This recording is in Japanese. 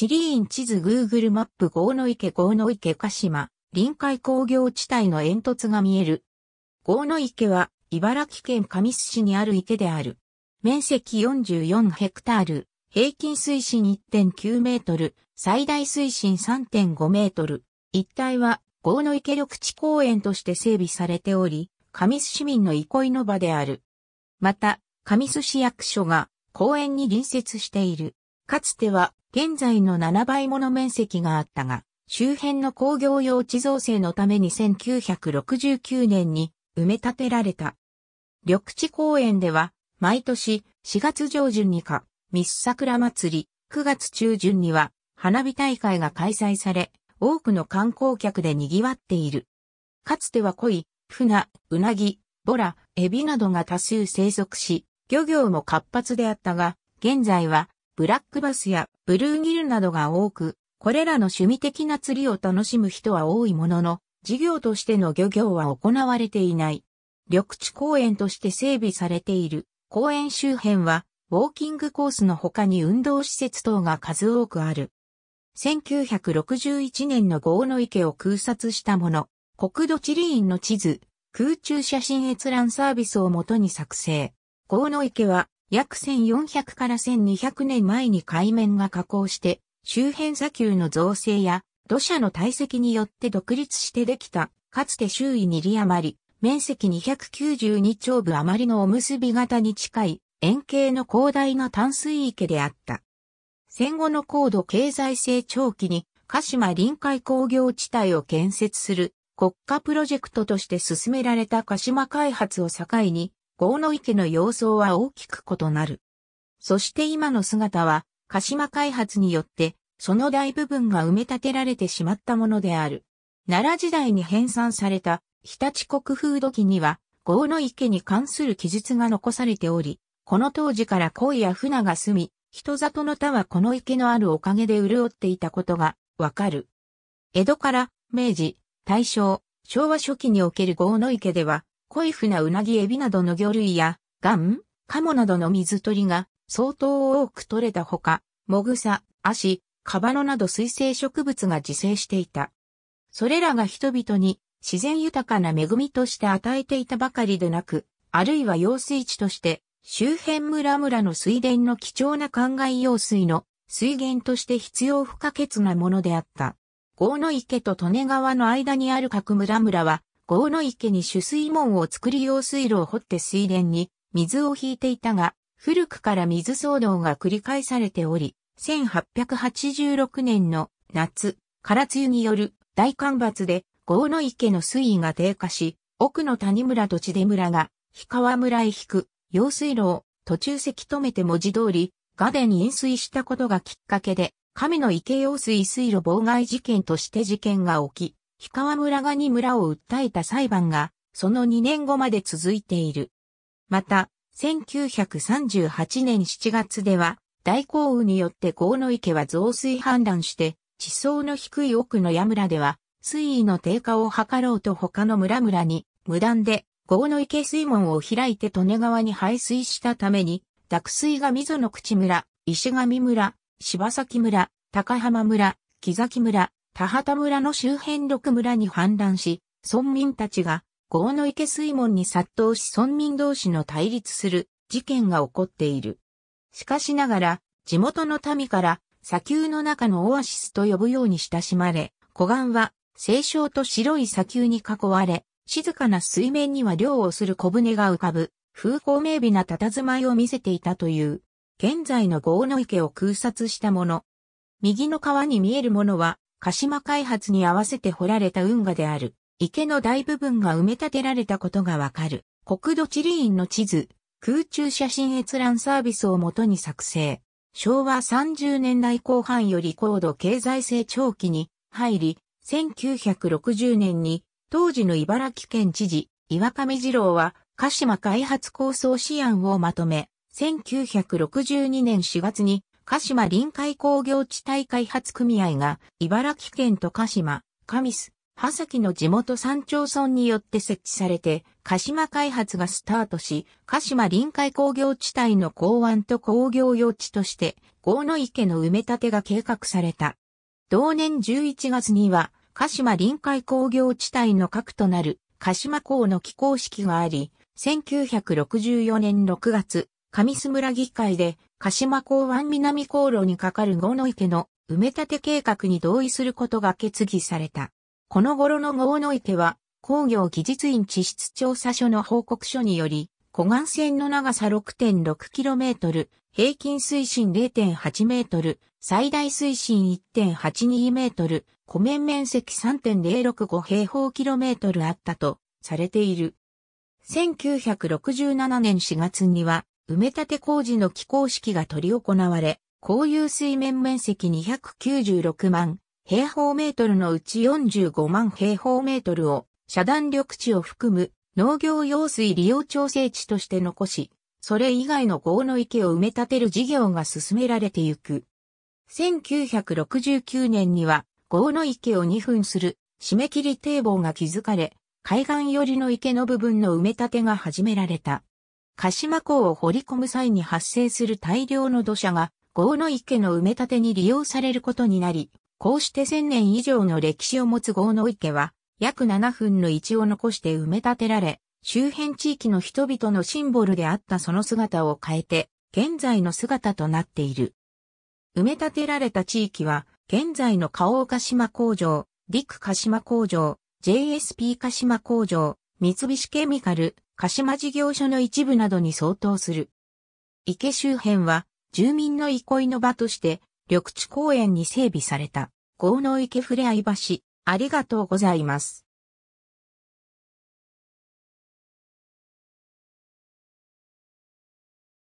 地理院地図 Google マップ豪の池豪の池鹿島、臨海工業地帯の煙突が見える。豪の池は、茨城県神栖市にある池である。面積44ヘクタール、平均水深1.9メートル、最大水深3.5メートル。一帯は、豪の池緑地公園として整備されており、神栖市民の憩いの場である。また、神栖市役所が公園に隣接している。かつては現在の7倍もの面積があったが、周辺の工業用地造成のために1969年に埋め立てられた。緑地公園では、毎年4月上旬にか、ミス桜祭り、9月中旬には花火大会が開催され、多くの観光客で賑わっている。かつては鯉、船、うなぎ、ボラ、エビなどが多数生息し、漁業も活発であったが、現在はブラックバスやブルーギルなどが多く、これらの趣味的な釣りを楽しむ人は多いものの、事業としての漁業は行われていない。緑地公園として整備されている公園周辺は、ウォーキングコースの他に運動施設等が数多くある。1961年の豪の池を空撮したもの、国土地理院の地図、空中写真閲覧サービスをもとに作成。豪の池は約1400から1200年前に海面が下降して、周辺砂丘の造成や土砂の堆積によって独立してできた、かつて周囲に里余り、面積292丁部余りのおむすび型に近い円形の広大な淡水池であった。戦後の高度経済成長期に鹿島臨海工業地帯を建設する国家プロジェクトとして進められた鹿島開発を境に郷の池の様相は大きく異なる。そして今の姿は、鹿島開発によって、その大部分が埋め立てられてしまったものである。奈良時代に編纂された、日立国風土記には、郷の池に関する記述が残されており、この当時から恋や船が住み、人里の田はこの池のあるおかげで潤っていたことがわかる。江戸から明治、大正、昭和初期における郷の池では、濃い船うなぎエビなどの魚類や、ガン、カモなどの水鳥が相当多く取れたほか、モグサ、アシ、カバノなど水生植物が自生していた。それらが人々に自然豊かな恵みとして与えていたばかりでなく、あるいは用水地として周辺村々の水田の貴重な灌漑用水の水源として必要不可欠なものであった。郷の池と利根川の間にある各村々は豪の池に取水門を作り用水路を掘って水田に水を引いていたが、古くから水騒動が繰り返されており、1886年の夏、唐津湯による大干ばつで、豪の池の水位が低下し、奥の谷村と地出村が、氷川村へ引く、用水路を途中せき止めて文字通り、ガデに飲水したことがきっかけで、亀の池用水水路妨害事件として事件が起き、氷川村がに村を訴えた裁判が、その2年後まで続いている。また、1938年7月では、大降雨によって河野池は増水氾濫して、地層の低い奥の矢村では、水位の低下を図ろうと他の村々に、無断で、河野池水門を開いて利根川に排水したために、濁水が溝の口村、石上村、柴崎村、高浜村、木崎村、田畑村の周辺6村に氾濫し、村民たちが豪の池水門に殺到し村民同士の対立する事件が起こっている。しかしながら、地元の民から砂丘の中のオアシスと呼ぶように親しまれ、湖岸は清少と白い砂丘に囲われ、静かな水面には漁をする小舟が浮かぶ、風光明媚な佇まいを見せていたという、現在の豪の池を空撮したもの。右の川に見えるものは、鹿島開発に合わせて掘られた運河である、池の大部分が埋め立てられたことがわかる、国土地理院の地図、空中写真閲覧サービスをもとに作成。昭和30年代後半より高度経済成長期に入り、1960年に当時の茨城県知事、岩上二郎は鹿島開発構想試案をまとめ、1962年4月に鹿島臨海工業地帯開発組合が、茨城県と鹿島、神栖、波崎の地元山町村によって設置されて、鹿島開発がスタートし、鹿島臨海工業地帯の港湾と工業用地として、豪野池の埋め立てが計画された。同年11月には、鹿島臨海工業地帯の核となる鹿島港の起工式があり、1964年6月、上須村議会で鹿島港湾南航路にかかる五の池の埋め立て計画に同意することが決議された。この頃の五の池は工業技術院地質調査所の報告書により、湖岸線の長さ 6.6km、平均水深 0.8m、最大水深 1.82m、湖面面積3.065平方キロメートルあったとされている。1967年4月には埋め立て工事の起工式が取り行われ、公有水面面積296万平方メートルのうち45万平方メートルを遮断緑地を含む農業用水利用調整地として残し、それ以外の豪の池を埋め立てる事業が進められてゆく。1969年には豪の池を2分する締め切り堤防が築かれ、海岸寄りの池の部分の埋め立てが始められた。鹿島港を掘り込む際に発生する大量の土砂が、郷の池の埋め立てに利用されることになり、こうして1000年以上の歴史を持つ郷の池は、約7分の1を残して埋め立てられ、周辺地域の人々のシンボルであったその姿を変えて、現在の姿となっている。埋め立てられた地域は、現在の花王鹿島工場、陸鹿島工場、JSP 鹿島工場、三菱ケミカル、鹿島事業所の一部などに相当する。池周辺は住民の憩いの場として緑地公園に整備された。豪農池ふれあい橋、ありがとうございます。